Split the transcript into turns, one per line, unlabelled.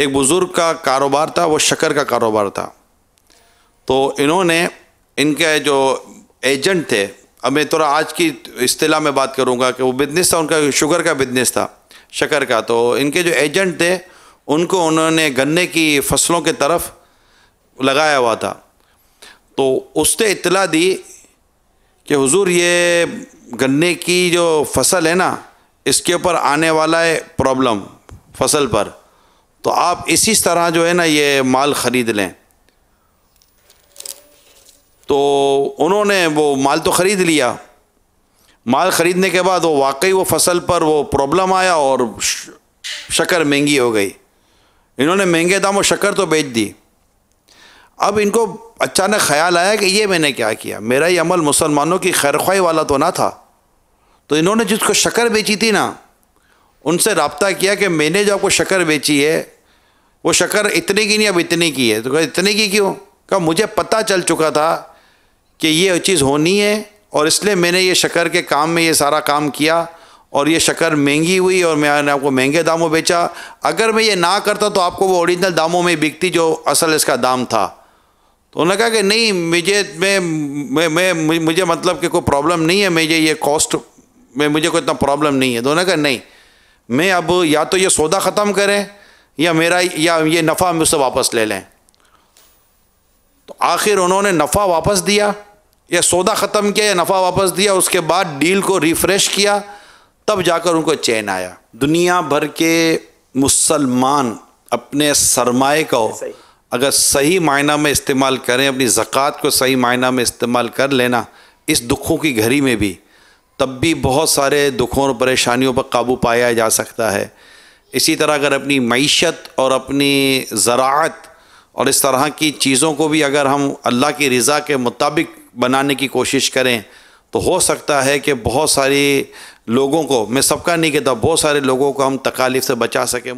एक बुज़ुर्ग का कारोबार था वो शकर का कारोबार था तो इन्होंने इनके जो एजेंट थे अब मैं थोड़ा आज की अतलाह में बात करूँगा कि वो बिजनेस था उनका शुगर का बिजनेस था शकर का तो इनके जो एजेंट थे उनको उन्होंने गन्ने की फसलों के तरफ लगाया हुआ था तो उसने इतला दी कि हुजूर ये गन्ने की जो फसल है ना इसके ऊपर आने वाला है प्रॉब्लम फसल पर तो आप इसी तरह जो है ना ये माल ख़रीद लें तो उन्होंने वो माल तो ख़रीद लिया माल ख़रीदने के बाद वो वाकई वो फसल पर वो प्रॉब्लम आया और शक्कर महंगी हो गई इन्होंने महंगे दाम वो शक्कर तो बेच दी अब इनको अचानक ख्याल आया कि ये मैंने क्या किया मेरा ये अमल मुसलमानों की खैरख्वाही वाला तो ना था तो इन्होंने जिसको शक्कर बेची थी ना उनसे रबता किया कि मैंने जो आपको शक्कर बेची है वो शक्कर इतने की नहीं अब इतने की है तो कहा इतने की क्यों कहा मुझे पता चल चुका था कि ये चीज़ होनी है और इसलिए मैंने ये शक्कर के काम में ये सारा काम किया और ये शक्कर महंगी हुई और मैंने आपको महंगे दामों बेचा अगर मैं ये ना करता तो आपको वो ओरिजिनल दामों में बिकती जो असल इसका दाम था तो उन्होंने कहा कि नहीं मुझे मैं मैं मैं मुझे मतलब कि कोई प्रॉब्लम नहीं है मुझे ये कॉस्ट में मुझे कोई इतना प्रॉब्लम नहीं है तो उन्होंने कहा नहीं मैं अब या तो ये सौदा ख़त्म करें या मेरा या ये नफ़ा मुझसे वापस ले लें तो आखिर उन्होंने नफ़ा वापस दिया या सौदा ख़त्म किया या नफ़ा वापस दिया उसके बाद डील को रिफ़्रेश किया तब जाकर उनको चैन आया दुनिया भर के मुसलमान अपने सरमाए को अगर सही मायना में इस्तेमाल करें अपनी ज़क़़त को सही मायना में इस्तेमाल कर लेना इस दुखों की घड़ी में भी तब भी बहुत सारे दुखों और परेशानियों पर काबू पाया जा सकता है इसी तरह अगर अपनी मीशत और अपनी ज़रात और इस तरह की चीज़ों को भी अगर हम अल्लाह की रज़ा के मुताबिक बनाने की कोशिश करें तो हो सकता है कि बहुत सारे लोगों को मैं सबका नहीं कहता बहुत सारे लोगों को हम तकालीफ से बचा सकें